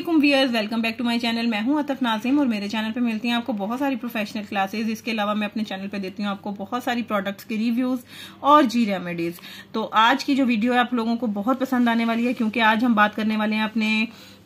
Aslam viewers welcome back to my channel मैं हूं अतफ नाजिम और मेरे चैनल पे मिलती हैं आपको बहुत सारी प्रोफेशनल क्लासेस इसके अलावा मैं अपने चैनल पे देती हूं आपको बहुत सारी प्रोडक्ट्स के रिव्यूज और जी रेमेडीज तो आज की जो वीडियो है आप लोगों को बहुत पसंद आने वाली है क्योंकि आज हम बात करने वाले हैं अपने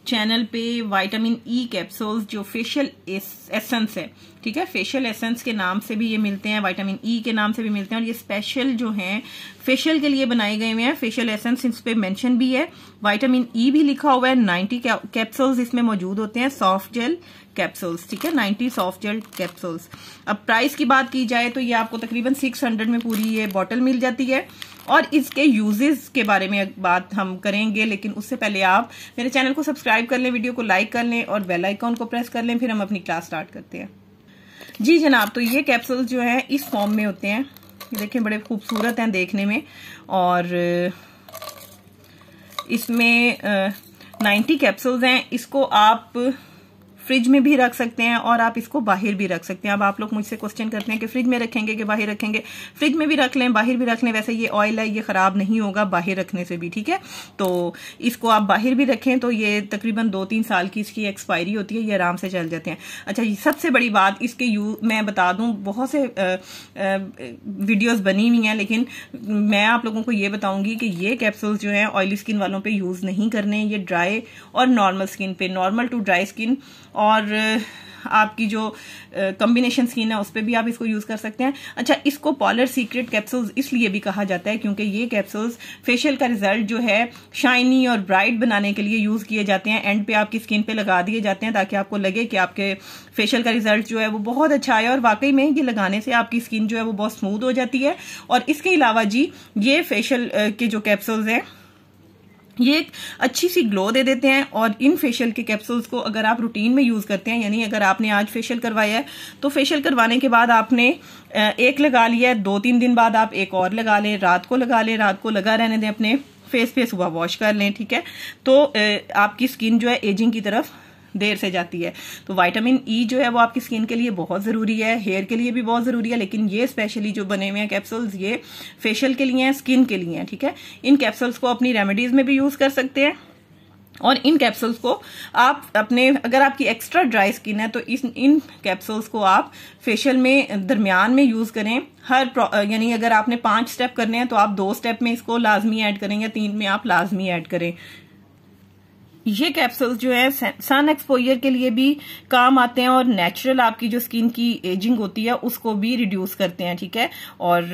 चैनल पे वाइटामिन ई e कैप्सूल्स जो फेशियल एसेंस है ठीक है फेशियल एसेंस के नाम से भी ये मिलते हैं वाइटामिन ई e के नाम से भी मिलते हैं और ये स्पेशल जो हैं फेशियल के लिए बनाए गए हुए हैं फेशियल एसेंस इस पे मेंशन भी है वाइटामिन ई e भी लिखा हुआ है नाइन्टी कैप्सूल्स इसमें मौजूद होते हैं सॉफ्ट जेल कैप्सूल्स ठीक है नाइन्टी सॉफ्ट जेल कैप्सूल्स अब प्राइस की बात की जाए तो ये आपको तकरीबन सिक्स में पूरी ये बॉटल मिल जाती है और इसके यूजेस के बारे में बात हम करेंगे लेकिन उससे पहले आप मेरे चैनल को सब्सक्राइब कर लें वीडियो को लाइक कर लें और बेल आइकॉन को प्रेस कर लें फिर हम अपनी क्लास स्टार्ट करते हैं जी जनाब तो ये कैप्सूल जो है इस फॉर्म में होते हैं ये देखें बड़े खूबसूरत हैं देखने में और इसमें नाइन्टी कैप्सूल्स हैं इसको आप फ्रिज में भी रख सकते हैं और आप इसको बाहर भी रख सकते हैं अब आप लोग मुझसे क्वेश्चन करते हैं कि फ्रिज में रखेंगे कि बाहर रखेंगे फ्रिज में भी रख लें बाहर भी रख लें वैसे ये ऑयल है ये ख़राब नहीं होगा बाहर रखने से भी ठीक है तो इसको आप बाहर भी रखें तो ये तकरीबन दो तीन साल की इसकी एक्सपायरी होती है ये आराम से चल जाते हैं अच्छा ये सबसे बड़ी बात इसके यू मैं बता दूं बहुत से वीडियोज़ बनी हुई हैं लेकिन मैं आप लोगों को ये बताऊंगी कि ये कैप्सूल जो है ऑयली स्किन वालों पर यूज़ नहीं करने ये ड्राई और नॉर्मल स्किन पे नॉर्मल टू ड्राई स्किन और आपकी जो कम्बिनेशन स्किन है उस पर भी आप इसको यूज़ कर सकते हैं अच्छा इसको पॉलर सीक्रेट कैप्सूल्स इसलिए भी कहा जाता है क्योंकि ये कैप्सूल्स फेशियल का रिजल्ट जो है शाइनी और ब्राइट बनाने के लिए यूज़ किए जाते हैं एंड पे आपकी स्किन पे लगा दिए जाते हैं ताकि आपको लगे कि आपके फेशियल का रिजल्ट जो है वो बहुत अच्छा आया और वाकई में ये लगाने से आपकी स्किन जो है वो बहुत स्मूथ हो जाती है और इसके अलावा जी ये फेशियल के जो कैप्सूल्स हैं ये एक अच्छी सी ग्लो दे देते हैं और इन फेशियल के कैप्सूल्स को अगर आप रूटीन में यूज़ करते हैं यानी अगर आपने आज फेशियल करवाया है तो फेशियल करवाने के बाद आपने एक लगा लिया है दो तीन दिन बाद आप एक और लगा लें रात को लगा लें रात को लगा रहने दें अपने फेस पे सुबह वॉश कर लें ठीक है तो आपकी स्किन जो है एजिंग की तरफ देर से जाती है तो वाइटामिन ई e जो है वो आपकी स्किन के लिए बहुत ज़रूरी है हेयर के लिए भी बहुत ज़रूरी है लेकिन ये स्पेशली जो बने हुए हैं कैप्सूल्स ये फेशियल के लिए हैं स्किन के लिए हैं ठीक है इन कैप्सूल्स को अपनी रेमेडीज़ में भी यूज़ कर सकते हैं और इन कैप्सूल्स को आप अपने अगर आपकी एक्स्ट्रा ड्राई स्किन है तो इस इन कैप्सूल्स को आप फेशियल में दरमियान में यूज़ करें हर यानी अगर आपने पांच स्टेप करने हैं तो आप दो स्टेप में इसको लाजमी ऐड करें या तीन में आप लाजमी ऐड करें ये कैप्सूल जो है सन एक्सपोजर के लिए भी काम आते हैं और नेचुरल आपकी जो स्किन की एजिंग होती है उसको भी रिड्यूस करते हैं ठीक है और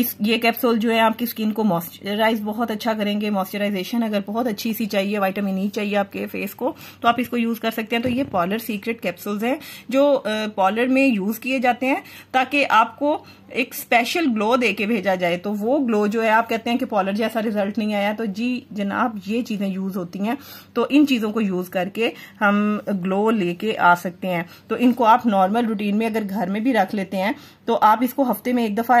इस ये कैप्सूल जो है आपकी स्किन को मॉइस्चराइज बहुत अच्छा करेंगे मॉइस्चराइजेशन अगर बहुत अच्छी सी चाहिए वाइटामिन ई e चाहिए आपके फेस को तो आप इसको यूज कर सकते हैं तो ये पॉलर सीक्रेट कैप्सूल्स हैं जो पॉलर में यूज किए जाते हैं ताकि आपको एक स्पेशल ग्लो दे के भेजा जाए तो वो ग्लो जो है आप कहते हैं कि पॉलर जैसा रिजल्ट नहीं आया तो जी जनाब ये चीजें यूज होती हैं तो इन चीजों को यूज करके हम ग्लो लेके आ सकते हैं तो इनको आप नॉर्मल रूटीन में अगर घर में भी रख लेते हैं तो आप इसको हफ्ते में एक दफा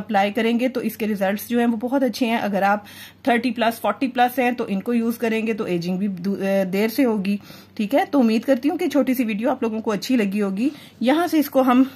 अप्लाई करेंगे तो इसके रिजल्ट जो है वो बहुत अच्छे हैं अगर आप थर्टी प्लस फोर्टी प्लस हैं तो इनको यूज करेंगे तो एजिंग भी देर से होगी ठीक है तो उम्मीद करती हूँ कि छोटी सी वीडियो आप लोगों को अच्छी लगी होगी यहां से इसको हम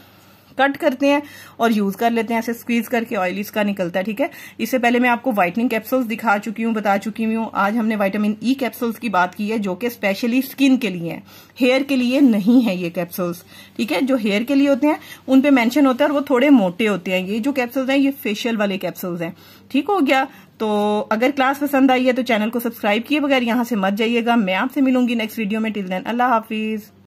कट करते हैं और यूज कर लेते हैं ऐसे स्क्वीज करके ऑयल इसका निकलता है ठीक है इससे पहले मैं आपको व्हाइटनिंग कैप्सूल्स दिखा चुकी हूँ बता चुकी हूँ आज हमने वाइटामिन ई कैप्सूल्स की बात की है जो कि स्पेशली स्किन के लिए है हेयर के लिए नहीं है ये कैप्सूल्स ठीक है जो हेयर के लिए होते हैं उन पे मेंशन होता है और वो थोड़े मोटे होते हैं ये जो कैप्सूल्स हैं ये फेशियल वाले कैप्सूल्स हैं ठीक हो गया तो अगर क्लास पसंद आई है तो चैनल को सब्सक्राइब किए बगैर यहां से मत जाइएगा मैं आपसे मिलूंगी नेक्स्ट वीडियो में टिल देन अल्लाह हाफिज़